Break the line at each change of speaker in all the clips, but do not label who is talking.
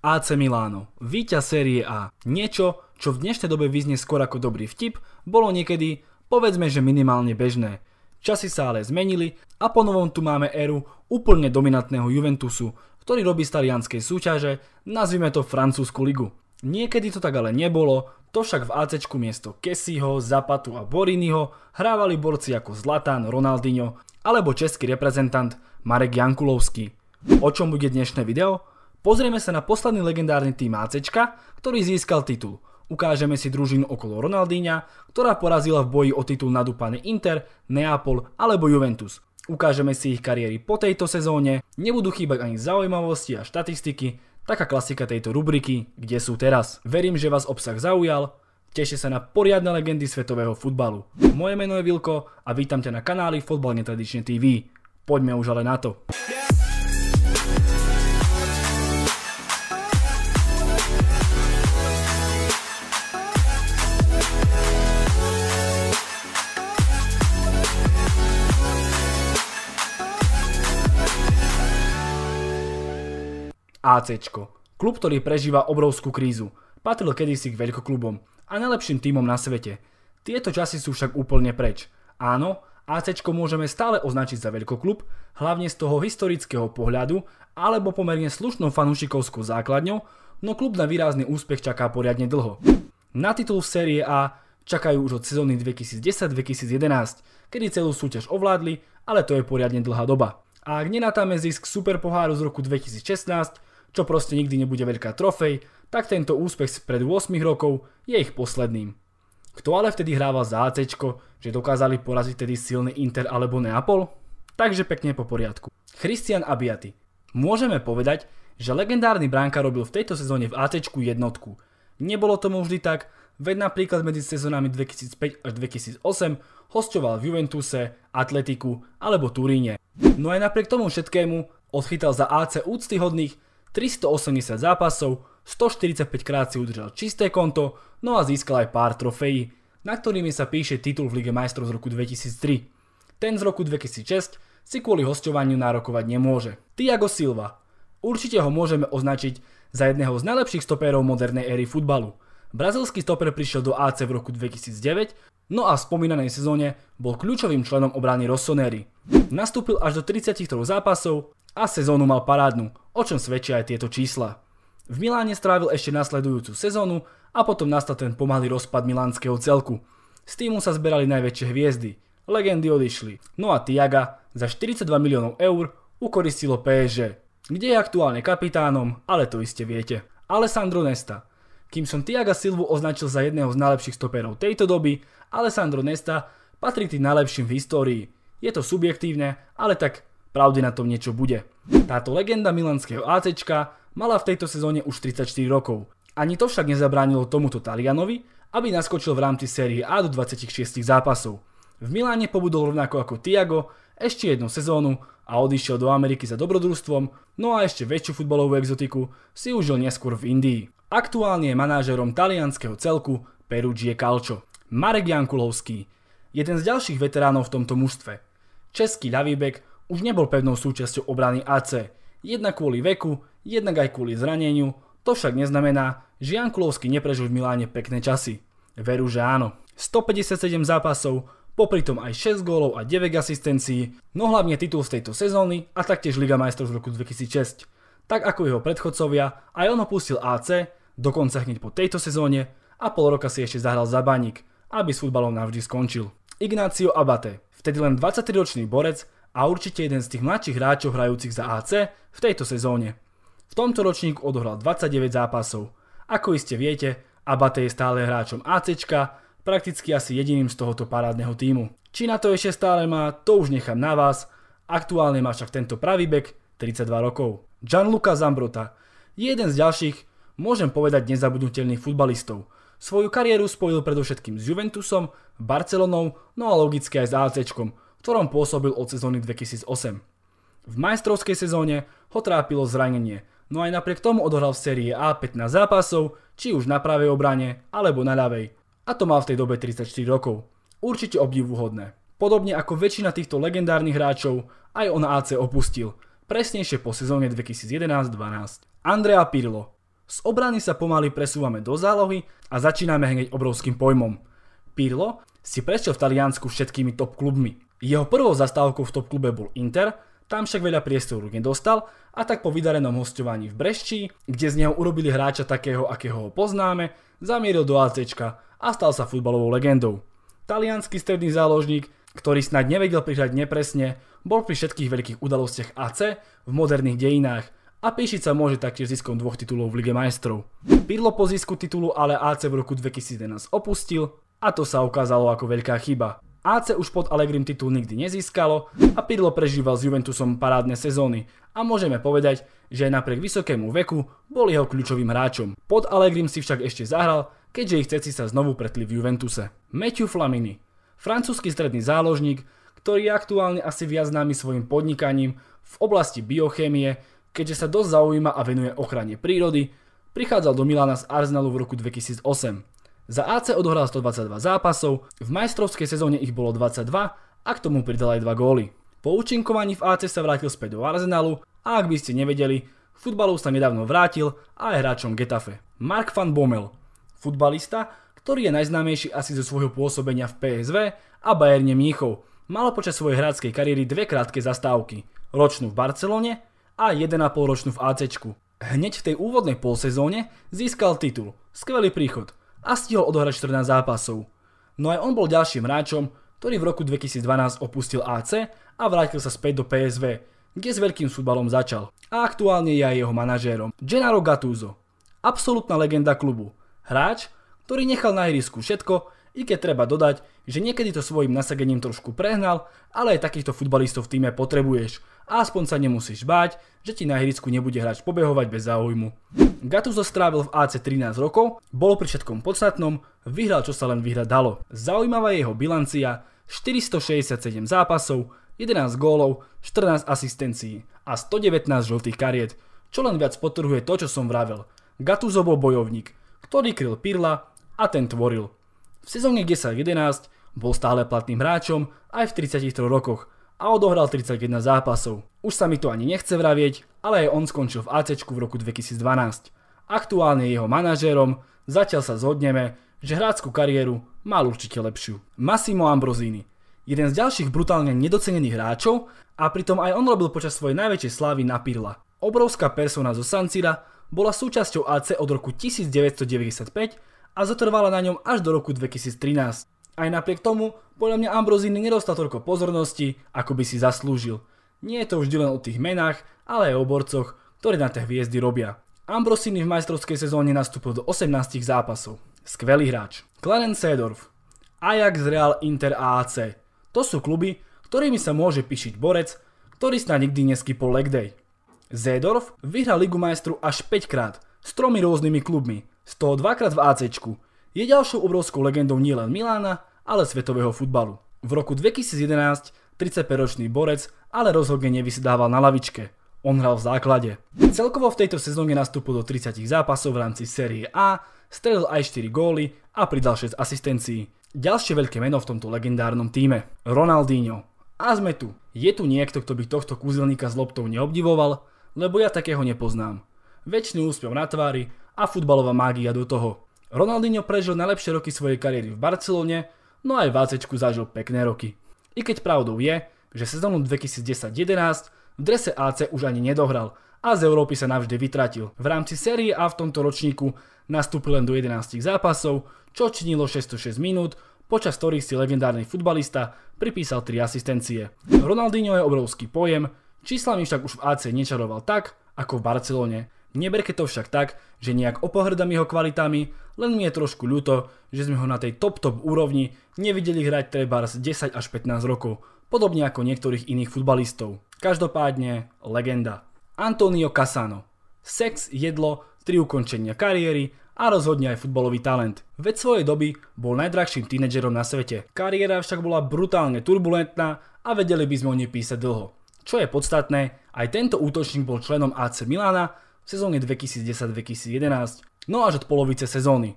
AC Milano, víťa série A, niečo, čo v dnešnej dobe vyznie skôr ako dobrý vtip, bolo niekedy, povedzme, že minimálne bežné. Časy sa ale zmenili a ponovom tu máme éru úplne dominantného Juventusu, ktorý robí z talianskej súťaže, nazvime to francúzsku ligu. Niekedy to tak ale nebolo, to však v AC miesto Kessiho, Zapatu a Borinyho hrávali borci ako Zlatan, Ronaldinho alebo český reprezentant Marek Jankulovský. O čom bude dnešné video? Pozrieme sa na posledný legendárny tým AC, ktorý získal titul. Ukážeme si družinu okolo Ronaldinha, ktorá porazila v boji o titul nadúpaný Inter, Neapol alebo Juventus. Ukážeme si ich kariéry po tejto sezóne, nebudú chýbať ani zaujímavosti a štatistiky, taká klasika tejto rubriky, kde sú teraz. Verím, že vás obsah zaujal, tešte sa na poriadne legendy svetového futbalu. Moje meno je Vilko a vítam ťa na kanáli Fotbal netradične TV. Poďme už ale na to. Yeah! AC. Klub, ktorý prežíva obrovskú krízu. Patril kedysi k veľkoklubom a najlepším tímom na svete. Tieto časy sú však úplne preč. Áno, AC môžeme stále označiť za veľkoklub, hlavne z toho historického pohľadu alebo pomerne slušnou fanúšikovskou základňou, no klub na výrazný úspech čaká poriadne dlho. Na titul v série A čakajú už od sezóny 2010-2011, kedy celú súťaž ovládli, ale to je poriadne dlhá doba. A ak nenatáme zisk Superpoháru z roku 2016, čo proste nikdy nebude veľká trofej, tak tento úspech pred 8 rokov je ich posledným. Kto ale vtedy hrával za AC, že dokázali poraziť tedy silný Inter alebo Neapol? Takže pekne po poriadku. Christian Abiaty. Môžeme povedať, že legendárny bránka robil v tejto sezóne v AC jednotku. Nebolo tomu vždy tak, veď napríklad medzi sezónami 2005 až 2008 hostoval v Juventuse, Atletiku alebo Turíne. No aj napriek tomu všetkému odchytal za AC úctyhodných 380 zápasov, 145 krát si udržal čisté konto, no a získal aj pár trofejí, na ktorými sa píše titul v Lige majstrov z roku 2003. Ten z roku 2006 si kvôli hostovaniu nárokovať nemôže. Tiago Silva. Určite ho môžeme označiť za jedného z najlepších stopérov modernej éry futbalu. Brazilský stoper prišiel do AC v roku 2009, no a v spomínanej sezóne bol kľúčovým členom obrany Rossoneri. Nastúpil až do 33 zápasov, a sezónu mal parádnu, o čom svedčia aj tieto čísla. V Miláne strávil ešte nasledujúcu sezónu a potom nastal ten pomalý rozpad milánskeho celku. Z týmu sa zberali najväčšie hviezdy, legendy odišli. No a Tiaga za 42 miliónov eur ukoristilo PSG, kde je aktuálne kapitánom, ale to iste viete. Alessandro Nesta. Kým som Tiaga Silvu označil za jedného z najlepších stoperov tejto doby, Alessandro Nesta patrí tým najlepším v histórii. Je to subjektívne, ale tak Pravdy na tom niečo bude. Táto legenda milanského ACčka mala v tejto sezóne už 34 rokov. Ani to však nezabránilo tomuto Talianovi, aby naskočil v rámci série A do 26 zápasov. V Miláne pobudol rovnako ako Thiago ešte jednu sezónu a odišiel do Ameriky za dobrodružstvom, no a ešte väčšiu futbalovú exotiku si užil neskôr v Indii. Aktuálne je manažerom talianského celku Perugie Calcio. Marek Jankulovský, jeden z ďalších veteránov v tomto mužstve. Český ľavýbek už nebol pevnou súčasťou obrany AC, jednak kvôli veku, jednak aj kvôli zraneniu, to však neznamená, že Jan Kulovský neprežil v Miláne pekné časy. Veru, že áno. 157 zápasov, popri tom aj 6 gólov a 9 asistencií, no hlavne titul z tejto sezóny a taktiež Liga majstrov z roku 2006. Tak ako jeho predchodcovia, aj on opustil AC, dokonca hneď po tejto sezóne a pol roka si ešte zahral za baník, aby s futbalom navždy skončil. Ignácio Abate, vtedy len 23-ročný borec, a určite jeden z tých mladších hráčov hrajúcich za AC v tejto sezóne. V tomto ročníku odohral 29 zápasov. Ako iste viete, Abate je stále hráčom AC, prakticky asi jediným z tohoto parádneho týmu. Či na to ešte stále má, to už nechám na vás, aktuálne má však tento pravý bek 32 rokov. Gianluca Zambrota je jeden z ďalších, môžem povedať, nezabudnutelných futbalistov. Svoju kariéru spojil predovšetkým s Juventusom, Barcelonou, no a logicky aj s AC v ktorom pôsobil od sezóny 2008. V majstrovskej sezóne ho trápilo zranenie, no aj napriek tomu odohral v sérii A 15 zápasov, či už na pravej obrane alebo na ľavej. A to mal v tej dobe 34 rokov. Určite obdivuhodné. Podobne ako väčšina týchto legendárnych hráčov, aj on AC opustil, presnejšie po sezóne 2011-12. Andrea Pirlo. Z obrany sa pomaly presúvame do zálohy a začíname hneď obrovským pojmom. Pirlo si prešiel v Taliansku všetkými top klubmi. Jeho prvou zastávkou v top klube bol Inter, tam však veľa priestoru nedostal a tak po vydarenom hostovaní v Brešči, kde z neho urobili hráča takého, akého ho poznáme, zamieril do AC a stal sa futbalovou legendou. Talianský stredný záložník, ktorý snad nevedel prihrať nepresne, bol pri všetkých veľkých udalostiach AC v moderných dejinách a píšiť sa môže taktiež ziskom dvoch titulov v Lige majstrov. Pidlo po zisku titulu ale AC v roku 2011 opustil a to sa ukázalo ako veľká chyba. AC už pod Allegrim titul nikdy nezískalo a Pirlo prežíval s Juventusom parádne sezóny a môžeme povedať, že aj napriek vysokému veku bol jeho kľúčovým hráčom. Pod Allegrim si však ešte zahral, keďže ich ceci sa znovu pretli v Juventuse. Matthew Flamini, francúzsky stredný záložník, ktorý je aktuálne asi viac známy svojim podnikaním v oblasti biochémie, keďže sa dosť zaujíma a venuje ochrane prírody, prichádzal do Milána z Arsenalu v roku 2008. Za AC odohral 122 zápasov, v majstrovskej sezóne ich bolo 22 a k tomu pridal aj 2 góly. Po účinkovaní v AC sa vrátil späť do Arsenalu a ak by ste nevedeli, futbalov sa nedávno vrátil a je hráčom Getafe. Mark van Bommel, futbalista, ktorý je najznámejší asi zo svojho pôsobenia v PSV a Bayernie Mníchov. Mal počas svojej hráckej kariéry dve krátke zastávky, ročnú v Barcelone a 1,5 ročnú v AC. Hneď v tej úvodnej polsezóne získal titul. Skvelý príchod a stihol odohrať 14 zápasov. No aj on bol ďalším hráčom, ktorý v roku 2012 opustil AC a vrátil sa späť do PSV, kde s veľkým futbalom začal. A aktuálne je aj jeho manažérom. Gennaro Gattuso. Absolutná legenda klubu. Hráč, ktorý nechal na hrysku všetko, i keď treba dodať, že niekedy to svojim nasagením trošku prehnal, ale aj takýchto futbalistov v týme potrebuješ, aspoň sa nemusíš báť, že ti na ihrisku nebude hráč pobehovať bez záujmu. Gattuso strávil v AC 13 rokov, bol pri všetkom podstatnom, vyhral čo sa len vyhrať dalo. Zaujímavá je jeho bilancia, 467 zápasov, 11 gólov, 14 asistencií a 119 žltých kariet, čo len viac potrhuje to, čo som vravel. Gattuso bol bojovník, ktorý kryl Pirla a ten tvoril. V sezóne 10-11 bol stále platným hráčom aj v 33 rokoch, a odohral 31 zápasov. Už sa mi to ani nechce vravieť, ale aj on skončil v AC v roku 2012. Aktuálne jeho manažérom, zatiaľ sa zhodneme, že hráckú kariéru mal určite lepšiu. Massimo Ambrosini, jeden z ďalších brutálne nedocenených hráčov a pritom aj on robil počas svojej najväčšej slávy na Pirla. Obrovská persona zo Sancira bola súčasťou AC od roku 1995 a zotrvala na ňom až do roku 2013. Aj napriek tomu, podľa mňa Ambrosini nedostal toľko pozornosti, ako by si zaslúžil. Nie je to vždy len o tých menách, ale aj o borcoch, ktorí na tie hviezdy robia. Ambrosini v majstrovskej sezóne nastúpil do 18 zápasov. Skvelý hráč. Klenen Seedorf. Ajax, Real, Inter AC. To sú kluby, ktorými sa môže píšiť borec, ktorý sa nikdy neskypol leg day. Zedorf vyhral Ligu majstru až 5 krát s tromi rôznymi klubmi, z toho dvakrát v AC. Je ďalšou obrovskou legendou nielen Milána, ale svetového futbalu. V roku 2011 35-ročný borec ale rozhodne nevysedával na lavičke. On hral v základe. Celkovo v tejto sezóne nastúpil do 30 zápasov v rámci série A, strelil aj 4 góly a pridal 6 asistencií. Ďalšie veľké meno v tomto legendárnom týme. Ronaldinho. A sme tu. Je tu niekto, kto by tohto kúzelníka s loptou neobdivoval? Lebo ja takého nepoznám. Večný úspev na tvári a futbalová mágia do toho. Ronaldinho prežil najlepšie roky svojej kariéry v Barcelone, no aj v ACčku zažil pekné roky. I keď pravdou je, že sezónu 2010-11 v drese AC už ani nedohral a z Európy sa navždy vytratil. V rámci série A v tomto ročníku nastúpil len do 11 zápasov, čo činilo 606 minút, počas ktorých si legendárny futbalista pripísal 3 asistencie. Ronaldinho je obrovský pojem, číslami však už v AC nečaroval tak, ako v Barcelone. Neberke to však tak, že nejak opohrdám jeho kvalitami, len mi je trošku ľúto, že sme ho na tej top-top úrovni nevideli hrať trebárs 10 až 15 rokov, podobne ako niektorých iných futbalistov. Každopádne legenda. Antonio Cassano. Sex, jedlo, tri ukončenia kariéry a rozhodne aj futbalový talent. Veď svojej doby bol najdrahším tínedžerom na svete. Kariéra však bola brutálne turbulentná a vedeli by sme o nej písať dlho. Čo je podstatné, aj tento útočník bol členom AC Milana sezóne 2010-2011, no až od polovice sezóny.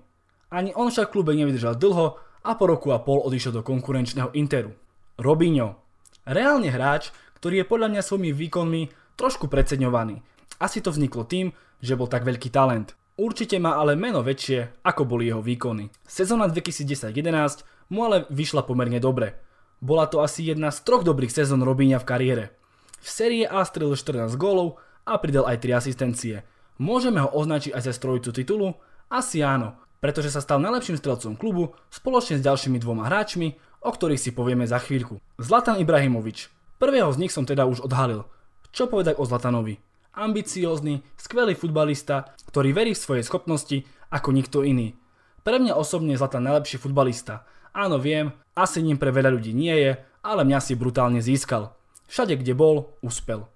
Ani on však v klube nevydržal dlho a po roku a pol odišiel do konkurenčného Interu. Robinho. Reálne hráč, ktorý je podľa mňa svojimi výkonmi trošku preceňovaný. Asi to vzniklo tým, že bol tak veľký talent. Určite má ale meno väčšie, ako boli jeho výkony. Sezóna 2010 2011 mu ale vyšla pomerne dobre. Bola to asi jedna z troch dobrých sezón Robíňa v kariére. V série A strelil 14 gólov a pridal aj 3 asistencie. Môžeme ho označiť aj za strojicu titulu? Asi áno, pretože sa stal najlepším strelcom klubu spoločne s ďalšími dvoma hráčmi, o ktorých si povieme za chvíľku. Zlatan Ibrahimovič. Prvého z nich som teda už odhalil. Čo povedať o Zlatanovi? Ambiciózny, skvelý futbalista, ktorý verí v svoje schopnosti ako nikto iný. Pre mňa osobne je Zlatan najlepší futbalista. Áno, viem, asi ním pre veľa ľudí nie je, ale mňa si brutálne získal. Všade, kde bol, uspel.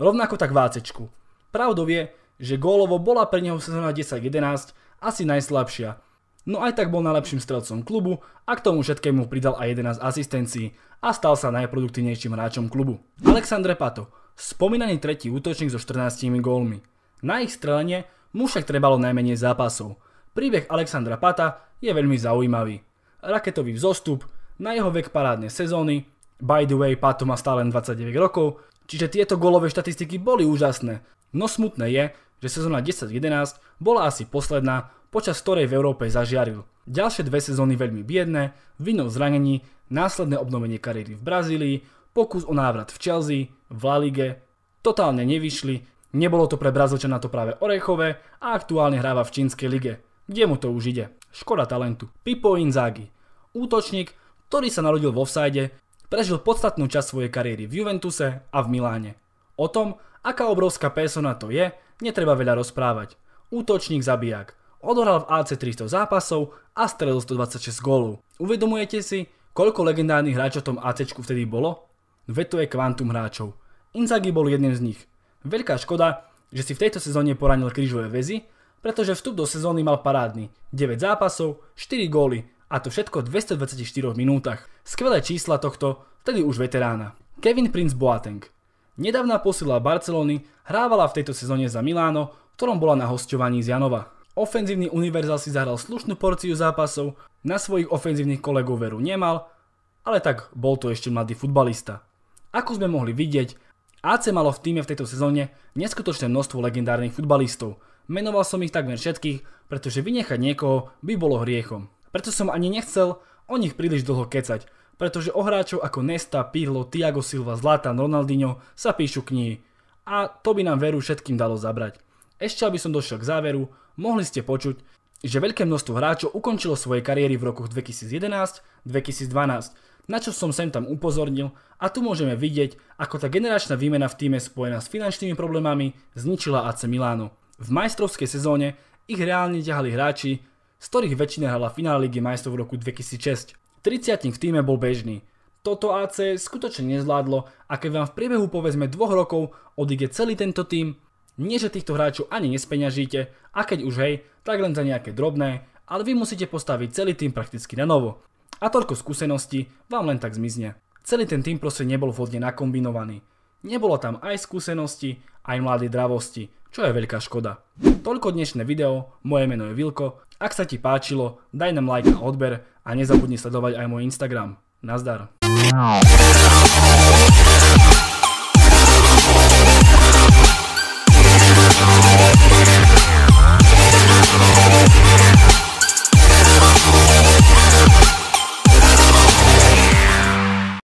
Rovnako tak Vácečku. Pravdou je, že gólovo bola pre neho sezóna 10-11 asi najslabšia. No aj tak bol najlepším strelcom klubu a k tomu všetkému pridal aj 11 asistencií a stal sa najproduktívnejším hráčom klubu. Alexandre Pato, spomínaný tretí útočník so 14 gólmi. Na ich strelenie mu však trebalo najmenej zápasov. Príbeh Alexandra Pata je veľmi zaujímavý. Raketový vzostup, na jeho vek parádne sezóny, by the way, Pato má stále len 29 rokov, čiže tieto golové štatistiky boli úžasné. No smutné je, že sezóna 10-11 bola asi posledná, počas ktorej v Európe zažiaril. Ďalšie dve sezóny veľmi biedne, vinou zranení, následné obnovenie kariéry v Brazílii, pokus o návrat v Chelsea, v La Ligue, totálne nevyšli, nebolo to pre Brazilčana to práve Orechové a aktuálne hráva v čínskej lige, kde mu to už ide. Škoda talentu. Pipo Inzaghi. Útočník, ktorý sa narodil vo vsajde, Prežil podstatnú časť svojej kariéry v Juventuse a v Miláne. O tom, aká obrovská persona to je, netreba veľa rozprávať. Útočník zabijak. Odohral v AC 300 zápasov a strelil 126 gólov. Uvedomujete si, koľko legendárnych hráčov v tom AC vtedy bolo? Veď to je kvantum hráčov. Inzaghi bol jedným z nich. Veľká škoda, že si v tejto sezóne poranil krížové väzy, pretože vstup do sezóny mal parádny 9 zápasov, 4 góly a to všetko v 224 minútach. Skvelé čísla tohto, vtedy už veterána. Kevin Prince Boateng. Nedávna posila Barcelony hrávala v tejto sezóne za Miláno, v ktorom bola na hosťovaní z Janova. Ofenzívny univerzál si zahral slušnú porciu zápasov, na svojich ofenzívnych kolegov veru nemal, ale tak bol to ešte mladý futbalista. Ako sme mohli vidieť, AC malo v týme v tejto sezóne neskutočné množstvo legendárnych futbalistov. Menoval som ich takmer všetkých, pretože vynechať niekoho by bolo hriechom. Preto som ani nechcel o nich príliš dlho kecať, pretože o hráčov ako Nesta, Pirlo, Tiago Silva, Zlatan, Ronaldinho sa píšu knihy a to by nám veru všetkým dalo zabrať. Ešte aby som došiel k záveru, mohli ste počuť, že veľké množstvo hráčov ukončilo svoje kariéry v rokoch 2011-2012, na čo som sem tam upozornil a tu môžeme vidieť, ako tá generačná výmena v týme spojená s finančnými problémami zničila AC Milano. V majstrovskej sezóne ich reálne ťahali hráči, z ktorých väčšina hrala finále Ligy majstrov v roku 2006. 30 v týme bol bežný. Toto AC skutočne nezvládlo a keď vám v priebehu povedzme dvoch rokov odíde celý tento tým, nie že týchto hráčov ani nespeňažíte a keď už hej, tak len za nejaké drobné, ale vy musíte postaviť celý tým prakticky na novo. A toľko skúseností vám len tak zmizne. Celý ten tým proste nebol vhodne nakombinovaný. Nebolo tam aj skúsenosti, aj mladé dravosti, čo je veľká škoda. Toľko dnešné video, moje meno je Vilko ak sa ti páčilo, daj nám like a odber a nezabudni sledovať aj môj Instagram. Nazdar.